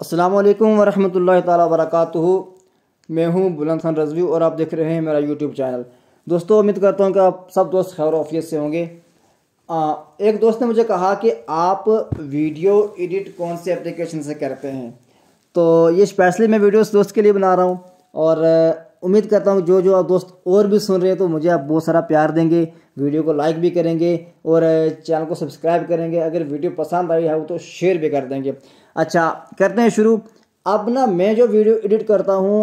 असलकम वालेकुम तबरक मैं हूं बुलंद खान रजवी और आप देख रहे हैं मेरा यूट्यूब चैनल दोस्तों उम्मीद करता हूं कि आप सब दोस्त खैर ऑफियत से होंगे आ, एक दोस्त ने मुझे कहा कि आप वीडियो एडिट कौन से एप्लीकेशन से करते हैं तो ये स्पेशली मैं वीडियो दोस्त के लिए बना रहा हूँ और उम्मीद करता हूँ जो जो आप दोस्त और भी सुन रहे हैं तो मुझे आप बहुत सारा प्यार देंगे वीडियो को लाइक भी करेंगे और चैनल को सब्सक्राइब करेंगे अगर वीडियो पसंद आई है तो शेयर भी कर देंगे अच्छा करते हैं शुरू अब ना मैं जो वीडियो एडिट करता हूँ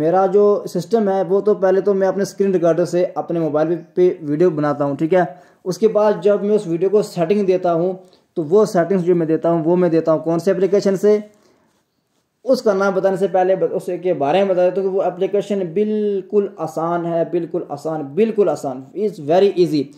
मेरा जो सिस्टम है वो तो पहले तो मैं अपने स्क्रीन रिकॉर्डर से अपने मोबाइल पे वीडियो बनाता हूँ ठीक है उसके बाद जब मैं उस वीडियो को सेटिंग देता हूँ तो वो सेटिंग्स जो मैं देता हूँ वो मैं देता हूँ कौन से एप्लीकेशन से उसका नाम बताने से पहले उसके बारे में बता देता हूँ कि वो एप्लीकेशन बिल्कुल आसान है बिल्कुल आसान बिल्कुल आसान इज़ वेरी ईजी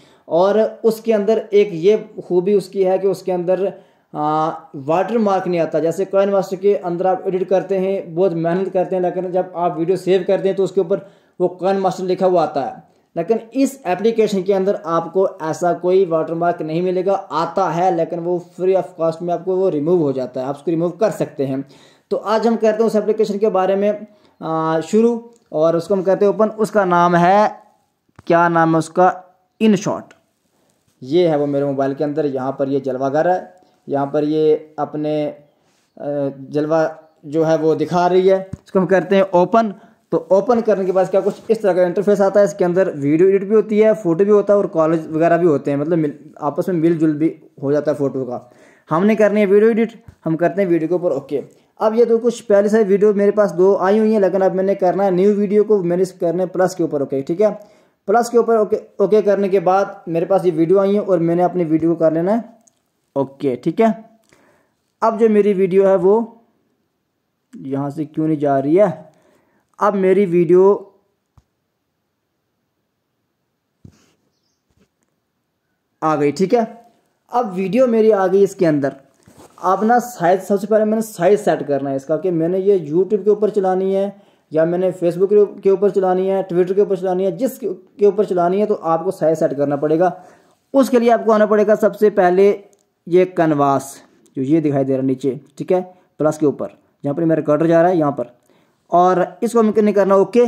और उसके अंदर एक ये खूबी उसकी है कि उसके अंदर वाटर मार्क नहीं आता जैसे कॉइन मास्टर के अंदर आप एडिट करते हैं बहुत मेहनत करते हैं लेकिन जब आप वीडियो सेव करते हैं तो उसके ऊपर वो कॉइन मास्टर लिखा हुआ आता है लेकिन इस एप्लीकेशन के अंदर आपको ऐसा कोई वाटर मार्क नहीं मिलेगा आता है लेकिन वो फ्री ऑफ कॉस्ट में आपको वो रिमूव हो जाता है आप उसको रिमूव कर सकते हैं तो आज हम करते हैं उस एप्लीकेशन के बारे में शुरू और उसको हम कहते हैं ओपन उसका नाम है क्या नाम है उसका इन शॉट ये है वो मेरे मोबाइल के अंदर यहाँ पर ये घर है यहाँ पर ये अपने जलवा जो है वो दिखा रही है इसको हम करते हैं ओपन तो ओपन करने के बाद क्या कुछ इस तरह का इंटरफेस आता है इसके अंदर वीडियो एडिट भी होती है फोटो भी होता है और कॉलेज वगैरह भी होते हैं मतलब आपस में मिलजुल भी हो जाता है फोटो का हमने करनी है वीडियो एडिट हम करते हैं वीडियो के ऊपर ओके अब ये तो कुछ पहले से वीडियो मेरे पास दो आई हुई हैं लेकिन अब मैंने करना है न्यू वीडियो को मैंने करना है प्लस के ऊपर ओके ठीक है प्लस के ऊपर ओके ओके करने के बाद मेरे पास ये वीडियो आई है और मैंने अपनी वीडियो को कर लेना है ओके ठीक है अब जो मेरी वीडियो है वो यहाँ से क्यों नहीं जा रही है अब मेरी वीडियो आ गई ठीक है अब वीडियो मेरी आ गई इसके अंदर अब ना साइज सबसे पहले मैंने साइज सेट करना है इसका कि मैंने ये यूट्यूब के ऊपर चलानी है या मैंने फेसबुक के ऊपर चलानी है ट्विटर के ऊपर चलानी है जिस के ऊपर चलानी है तो आपको साइज सेट करना पड़ेगा उसके लिए आपको आना पड़ेगा सबसे पहले ये कनवास जो ये दिखाई दे रहा है नीचे ठीक है प्लस के ऊपर यहाँ पर मेरा कटर जा रहा है यहाँ पर और इसको हम नहीं करना ओके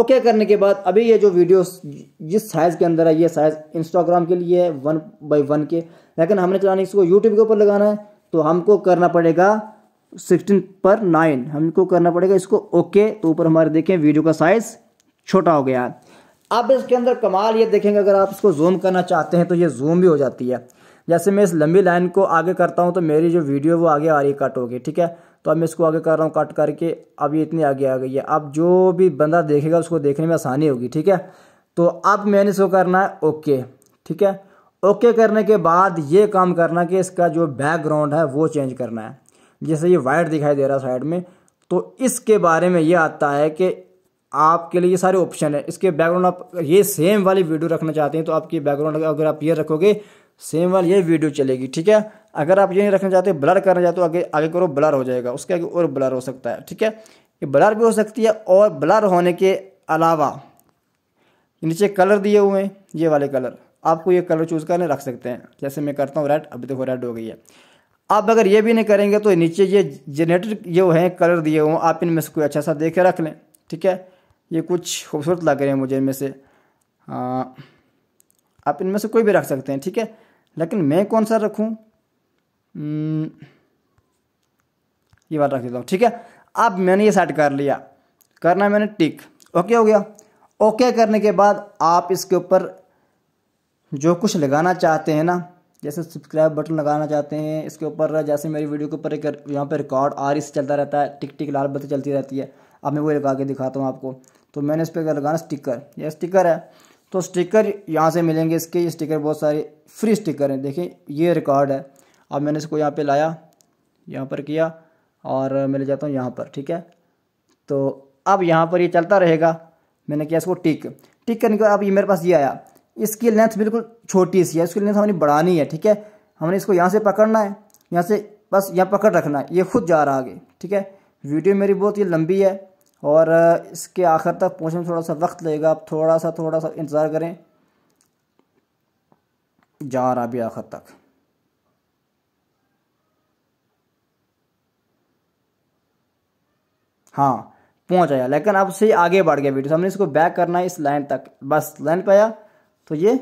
ओके करने के बाद अभी ये जो वीडियो जिस साइज़ के अंदर है ये साइज़ इंस्टाग्राम के लिए है वन बाई वन के लेकिन हमने चलाने इसको यूट्यूब के ऊपर लगाना है तो हमको करना पड़ेगा सिक्सटीन पर नाइन हमको करना पड़ेगा इसको ओके तो ऊपर हमारे देखें वीडियो का साइज़ छोटा हो गया है अब इसके अंदर कमाल ये देखेंगे अगर आप इसको जूम करना चाहते हैं तो ये जूम भी हो जाती है जैसे मैं इस लंबी लाइन को आगे करता हूँ तो मेरी जो वीडियो वो आगे आ रही कट होगी ठीक है तो अब मैं इसको आगे कर रहा हूँ कट करके अब ये इतनी आगे आ गई है अब जो भी बंदा देखेगा उसको देखने में आसानी होगी ठीक है तो अब मैंने इसको करना है ओके ठीक है ओके करने के बाद ये काम करना कि इसका जो बैकग्राउंड है वो चेंज करना है जैसे ये वाइट दिखाई दे रहा है साइड में तो इसके बारे में ये आता है कि आपके लिए ये सारे ऑप्शन है इसके बैकग्राउंड आप ये सेम वाली वीडियो रखना चाहते हैं तो आपकी बैकग्राउंड अगर आप ये रखोगे सेम वाली ये वीडियो चलेगी ठीक है अगर आप ये नहीं रखना चाहते ब्लर करना चाहते हो आगे आगे करो ब्लर हो जाएगा उसके आगे और ब्लर हो सकता है ठीक है ये ब्लर भी हो सकती है और ब्लर होने के अलावा नीचे कलर दिए हुए हैं ये वाले कलर आपको ये कलर चूज़ करने रख सकते हैं जैसे मैं करता हूँ रेड अभी देखो रेड हो गई है आप अगर ये भी नहीं करेंगे तो नीचे ये जनरेटर ये हैं कलर दिए हुए आप इनमें से कोई अच्छा सा देख के रख लें ठीक है ये कुछ खूबसूरत लग रहे हैं मुझे इनमें से हाँ आप इनमें से कोई भी रख सकते हैं ठीक है लेकिन मैं कौन सा रखूँ हम्म, ये बात रख देता हूँ ठीक है अब मैंने ये सेट कर लिया करना मैंने टिक ओके हो गया ओके करने के बाद आप इसके ऊपर जो कुछ लगाना चाहते हैं ना जैसे सब्सक्राइब बटन लगाना चाहते हैं इसके ऊपर जैसे मेरी वीडियो के ऊपर एक यहाँ पर रिकॉर्ड आर इस चलता रहता है टिक टिक लाल बत्ती चलती रहती है अब मैं वो लगा के दिखाता हूँ आपको तो मैंने इस पर लगाना स्टिकर यह स्टिकर है तो स्टिकर यहाँ से मिलेंगे इसके ये स्टिकर बहुत सारे फ्री स्टिकर हैं देखिए ये रिकॉर्ड है अब मैंने इसको यहाँ पे लाया यहाँ पर किया और मैं ले जाता हूँ यहाँ पर ठीक है तो अब यहाँ पर ये चलता रहेगा मैंने किया इसको टिक टिक करने के बाद अब ये मेरे पास ये आया इसकी लेंथ बिल्कुल छोटी सी है इसकी लेंथ हमने बढ़ानी है ठीक है हमने इसको यहाँ से पकड़ना है यहाँ से बस यहाँ पकड़ रखना है ये खुद जा रहा आगे ठीक है वीडियो मेरी बहुत ही लंबी है और इसके आखिर तक पहुँचने में थोड़ा सा वक्त लगेगा आप थोड़ा सा थोड़ा सा इंतज़ार करें जा रहा भी आखिर तक हाँ पहुंच आया लेकिन अब से आगे बढ़ गया वीडियो हमने इसको बैक करना है इस लाइन तक बस लाइन पे आया तो ये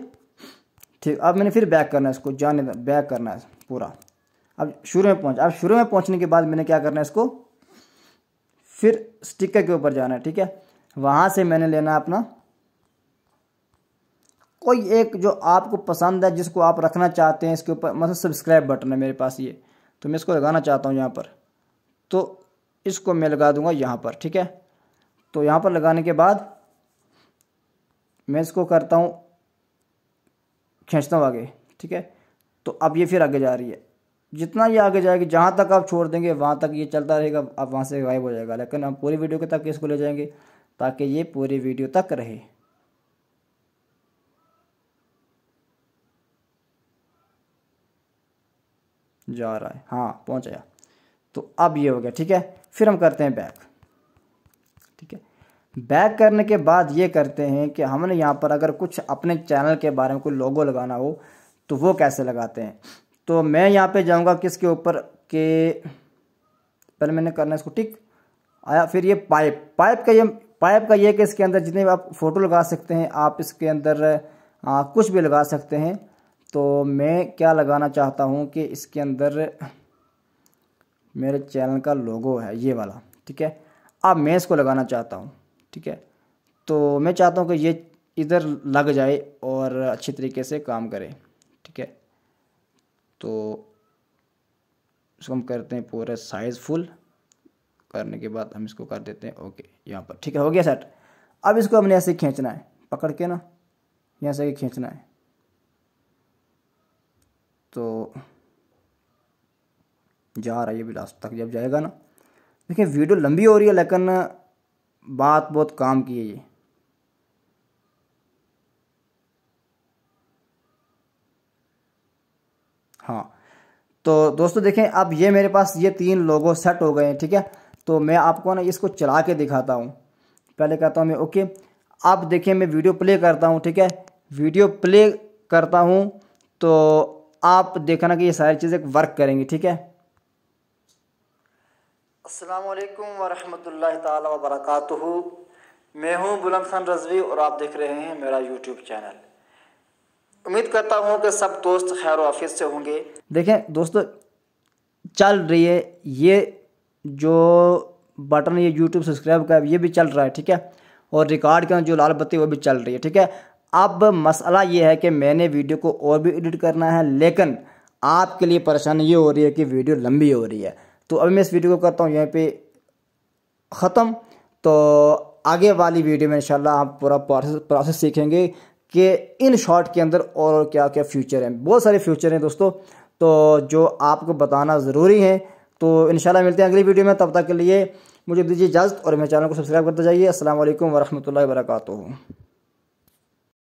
ठीक अब मैंने फिर बैक करना है इसको जाने बैक करना है पूरा अब शुरू में पहुँच अब शुरू में पहुंचने के बाद मैंने क्या करना है इसको फिर स्टिकर के ऊपर जाना है ठीक है वहाँ से मैंने लेना है अपना कोई एक जो आपको पसंद है जिसको आप रखना चाहते हैं इसके ऊपर मतलब सब्सक्राइब बटन है मेरे पास ये तो मैं इसको लगाना चाहता हूँ यहाँ पर तो इसको मैं लगा दूँगा यहाँ पर ठीक है तो यहाँ पर लगाने के बाद मैं इसको करता हूँ खींचता हूँ आगे ठीक है तो अब ये फिर आगे जा रही है जितना ये आगे जाएगी जहाँ तक आप छोड़ देंगे वहाँ तक ये चलता रहेगा आप वहाँ से गायब हो जाएगा लेकिन हम पूरी वीडियो के तक इसको ले जाएंगे ताकि ये पूरी वीडियो तक रहे जा रहा है हाँ पहुँचाया तो अब ये हो गया ठीक है फिर हम करते हैं बैक ठीक है बैक करने के बाद ये करते हैं कि हमने यहाँ पर अगर कुछ अपने चैनल के बारे में कोई लोगो लगाना हो तो वो कैसे लगाते हैं तो मैं यहाँ पे जाऊँगा किसके ऊपर के पहले मैंने करना है इसको टिक आया फिर ये पाइप पाइप का ये पाइप का ये कि इसके अंदर जितने भी आप फ़ोटो लगा सकते हैं आप इसके अंदर आ, कुछ भी लगा सकते हैं तो मैं क्या लगाना चाहता हूँ कि इसके अंदर मेरे चैनल का लोगो है ये वाला ठीक है अब मैं इसको लगाना चाहता हूँ ठीक है तो मैं चाहता हूँ कि ये इधर लग जाए और अच्छी तरीके से काम करे तो इसको हम करते हैं पूरा साइज़ फुल करने के बाद हम इसको कर देते हैं ओके यहाँ पर ठीक है हो गया सेट अब इसको हमने ऐसे खींचना है पकड़ के ना यहाँ से खींचना है तो जा रहा है ये लास्ट तक जब जाएगा ना देखिए वीडियो लंबी हो रही है लेकिन बात बहुत काम की है ये हाँ तो दोस्तों देखें अब ये मेरे पास ये तीन लोगो सेट हो गए हैं ठीक है तो मैं आपको ना इसको चला के दिखाता हूँ पहले कहता हूँ मैं ओके अब देखें मैं वीडियो प्ले करता हूँ ठीक है वीडियो प्ले करता हूँ तो आप देखना कि ये सारी चीज़ें वर्क करेंगी ठीक है अस्सलाम वालेकुम वरहमतुल्लाहि मैं हूँ बुलंद खान रजवी और आप देख रहे हैं मेरा यूट्यूब चैनल उम्मीद करता हूँ कि सब दोस्त खैर ऑफिस से होंगे देखें दोस्तों चल रही है ये जो बटन ये यूट्यूब सब्सक्राइब का ये भी चल रहा है ठीक है और रिकॉर्ड का जो लाल बत्ती वो भी चल रही है ठीक है अब मसला ये है कि मैंने वीडियो को और भी एडिट करना है लेकिन आपके लिए परेशानी ये हो रही है कि वीडियो लंबी हो रही है तो अभी मैं इस वीडियो को करता हूँ यहाँ पे ख़त्म तो आगे वाली वीडियो में इंशाल्लाह आप पूरा प्रोसेस प्रोसेस सीखेंगे कि इन शॉर्ट के अंदर और क्या क्या फ्यूचर हैं बहुत सारे फ्यूचर हैं दोस्तों तो जो आपको बताना ज़रूरी है तो इन मिलते हैं अगली वीडियो में तब तक के लिए मुझे दीजिए इजाज़त और मेरे चैनल को सब्सक्राइब करते जाइए असल वरहमल वर्का